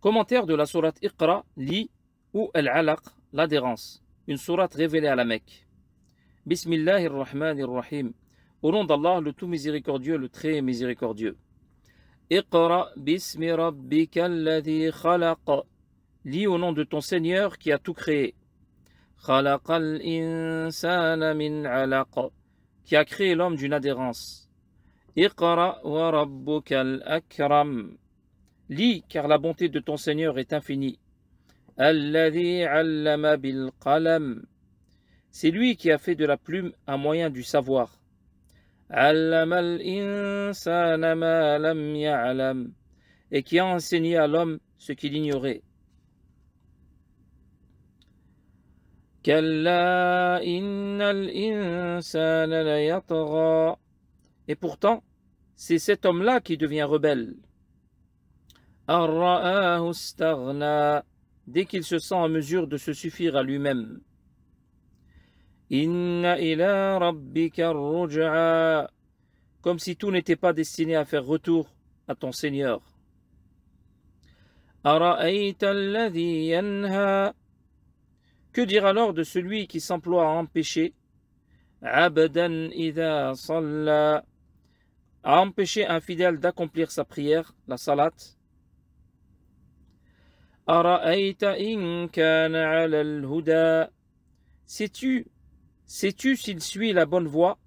Commentaire de la sourate Iqra, lit ou Al-Alaq, l'adhérence, une sourate révélée à la Mecque. Bismillahir Rahmanir Rahim. Au nom d'Allah, le tout miséricordieux, le très miséricordieux. Iqra bismi rabbika alladhi khalaq. Lis au nom de ton Seigneur qui a tout créé. Khalaqal insana min alaq. Qui a créé l'homme d'une adhérence. Iqra wa rabbukal akram. Lis, car la bonté de ton Seigneur est infinie. C'est lui qui a fait de la plume un moyen du savoir. Et qui a enseigné à l'homme ce qu'il ignorait. Et pourtant, c'est cet homme-là qui devient rebelle dès qu'il se sent en mesure de se suffire à lui-même. Comme si tout n'était pas destiné à faire retour à ton Seigneur. Que dire alors de celui qui s'emploie à empêcher à empêcher un fidèle d'accomplir sa prière, la salat, Sais-tu sais-tu s'il suit la bonne voie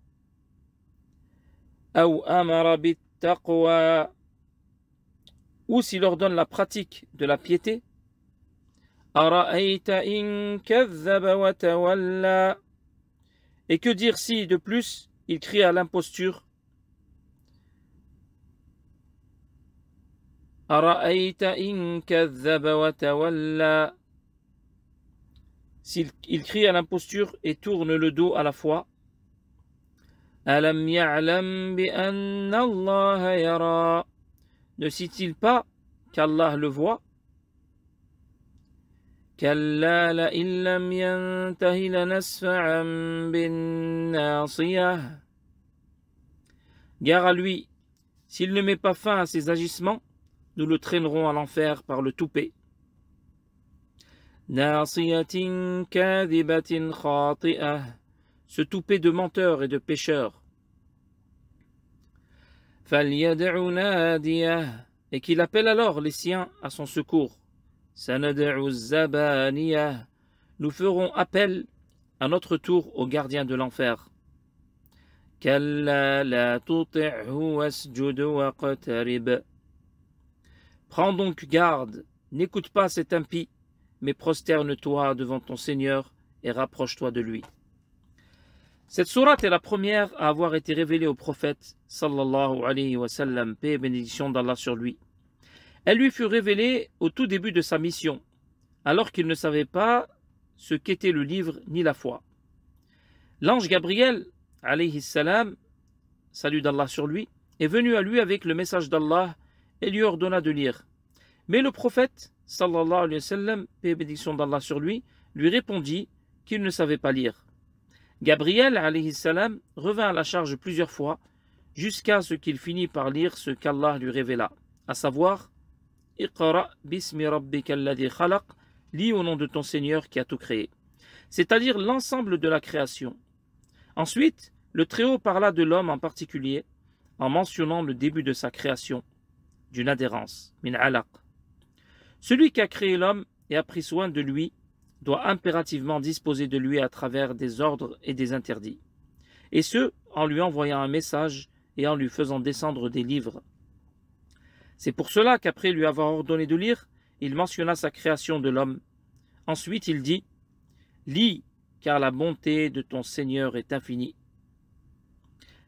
ou s'il ordonne la pratique de la piété et que dire si de plus il crie à l'imposture أرأيت إن كذب وتولى S'il il crie à l'imposture et tourne le dos à la foi, ya'lam bi anna allah yara? Ne sait-il pas qu'Allah le voit كلا لئن لم ينته لنسفعا بالناصية Gare à lui, s'il ne met pas fin à ses agissements, nous le traînerons à l'enfer par le toupet. Ce toupet de menteurs et de pécheurs. Et qu'il appelle alors les siens à son secours. Nous ferons appel à notre tour aux gardiens de l'enfer. la la tuti'hu wa waqtarib. Prends donc garde, n'écoute pas cet impie, mais prosterne-toi devant ton Seigneur et rapproche-toi de lui. Cette sourate est la première à avoir été révélée au prophète sallallahu alayhi wa sallam, paix et bénédiction d'Allah sur lui. Elle lui fut révélée au tout début de sa mission, alors qu'il ne savait pas ce qu'était le livre ni la foi. L'ange Gabriel, alayhi salam, salut d'Allah sur lui, est venu à lui avec le message d'Allah et lui ordonna de lire. Mais le prophète, sallallahu alayhi wa sallam, bénédiction d'Allah sur lui, lui répondit qu'il ne savait pas lire. Gabriel, alayhi salam, revint à la charge plusieurs fois, jusqu'à ce qu'il finît par lire ce qu'Allah lui révéla, à savoir « Iqra bismi rabbika khalaq » lis au nom de ton Seigneur qui a tout créé, c'est-à-dire l'ensemble de la création. Ensuite, le Très-Haut parla de l'homme en particulier, en mentionnant le début de sa création, d'une adhérence, min alaq. Celui qui a créé l'homme et a pris soin de lui doit impérativement disposer de lui à travers des ordres et des interdits, et ce, en lui envoyant un message et en lui faisant descendre des livres. C'est pour cela qu'après lui avoir ordonné de lire, il mentionna sa création de l'homme. Ensuite il dit Lis, car la bonté de ton Seigneur est infinie.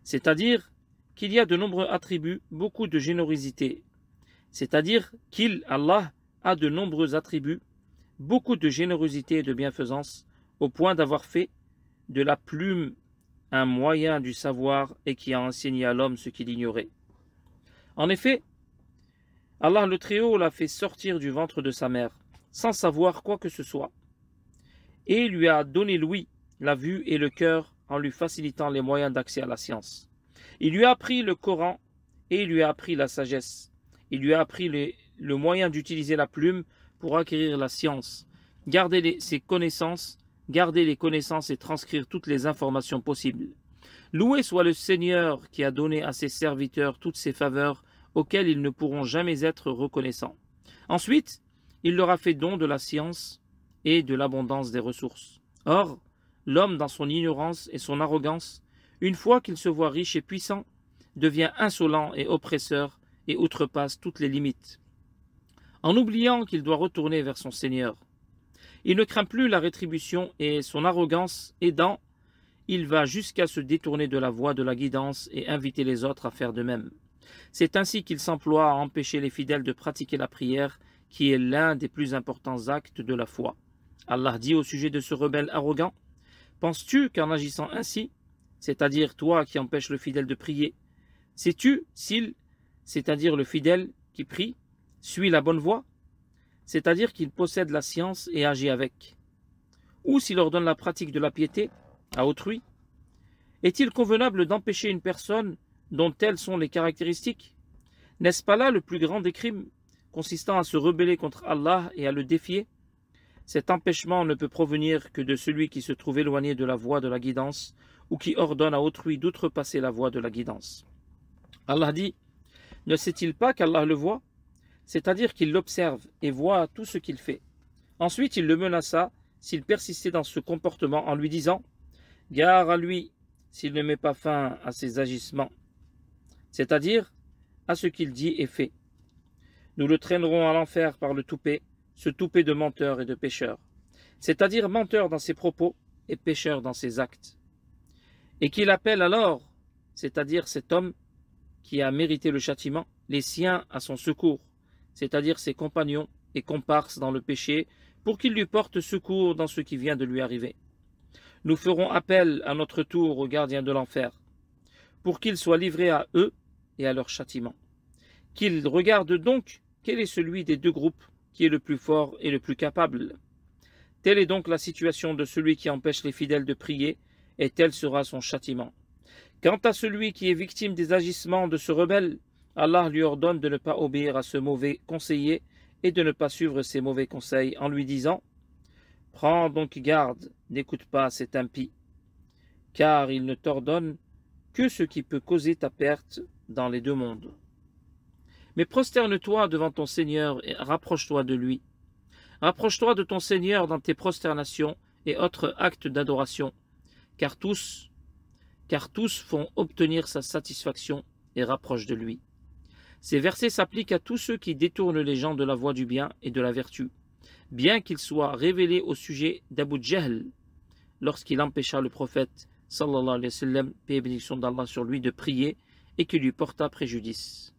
C'est-à-dire qu'il y a de nombreux attributs, beaucoup de générosité, c'est-à-dire qu'il, Allah, a de nombreux attributs, beaucoup de générosité et de bienfaisance, au point d'avoir fait de la plume un moyen du savoir et qui a enseigné à l'homme ce qu'il ignorait. En effet, Allah le Très-Haut l'a fait sortir du ventre de sa mère, sans savoir quoi que ce soit, et lui a donné l'ouïe, la vue et le cœur en lui facilitant les moyens d'accès à la science. Il lui a appris le Coran et il lui a appris la sagesse, il lui a appris le moyen d'utiliser la plume pour acquérir la science, garder ses connaissances, garder les connaissances et transcrire toutes les informations possibles. Loué soit le Seigneur qui a donné à ses serviteurs toutes ces faveurs auxquelles ils ne pourront jamais être reconnaissants. Ensuite, il leur a fait don de la science et de l'abondance des ressources. Or, l'homme dans son ignorance et son arrogance, une fois qu'il se voit riche et puissant, devient insolent et oppresseur et outrepasse toutes les limites. En oubliant qu'il doit retourner vers son Seigneur, il ne craint plus la rétribution et son arrogance aidant, il va jusqu'à se détourner de la voie de la guidance et inviter les autres à faire de même. C'est ainsi qu'il s'emploie à empêcher les fidèles de pratiquer la prière, qui est l'un des plus importants actes de la foi. Allah dit au sujet de ce rebelle arrogant, Penses-tu qu'en agissant ainsi, c'est-à-dire toi qui empêches le fidèle de prier, sais-tu s'il c'est-à-dire le fidèle qui prie, suit la bonne voie, c'est-à-dire qu'il possède la science et agit avec. Ou s'il ordonne la pratique de la piété à autrui, est-il convenable d'empêcher une personne dont telles sont les caractéristiques N'est-ce pas là le plus grand des crimes consistant à se rebeller contre Allah et à le défier Cet empêchement ne peut provenir que de celui qui se trouve éloigné de la voie de la guidance ou qui ordonne à autrui d'outrepasser la voie de la guidance. Allah dit ne sait-il pas qu'Allah le voit C'est-à-dire qu'il l'observe et voit tout ce qu'il fait. Ensuite, il le menaça s'il persistait dans ce comportement en lui disant Gare à lui s'il ne met pas fin à ses agissements, c'est-à-dire à ce qu'il dit et fait. Nous le traînerons à l'enfer par le toupet, ce toupet de menteur et de pécheur, c'est-à-dire menteur dans ses propos et pécheur dans ses actes. Et qu'il appelle alors, c'est-à-dire cet homme, qui a mérité le châtiment, les siens à son secours, c'est-à-dire ses compagnons et comparses dans le péché, pour qu'ils lui portent secours dans ce qui vient de lui arriver. Nous ferons appel à notre tour aux gardiens de l'enfer, pour qu'ils soient livrés à eux et à leur châtiment. Qu'ils regardent donc quel est celui des deux groupes qui est le plus fort et le plus capable. Telle est donc la situation de celui qui empêche les fidèles de prier, et tel sera son châtiment. Quant à celui qui est victime des agissements de ce rebelle, Allah lui ordonne de ne pas obéir à ce mauvais conseiller et de ne pas suivre ses mauvais conseils en lui disant Prends donc garde, n'écoute pas cet impie, car il ne t'ordonne que ce qui peut causer ta perte dans les deux mondes. Mais prosterne-toi devant ton Seigneur et rapproche-toi de lui. Rapproche-toi de ton Seigneur dans tes prosternations et autres actes d'adoration, car tous car tous font obtenir sa satisfaction et rapprochent de lui. Ces versets s'appliquent à tous ceux qui détournent les gens de la voie du bien et de la vertu, bien qu'ils soient révélés au sujet d'Abu Jahl, lorsqu'il empêcha le prophète, sallallahu alayhi wa sallam, et sur lui, de prier et qui lui porta préjudice.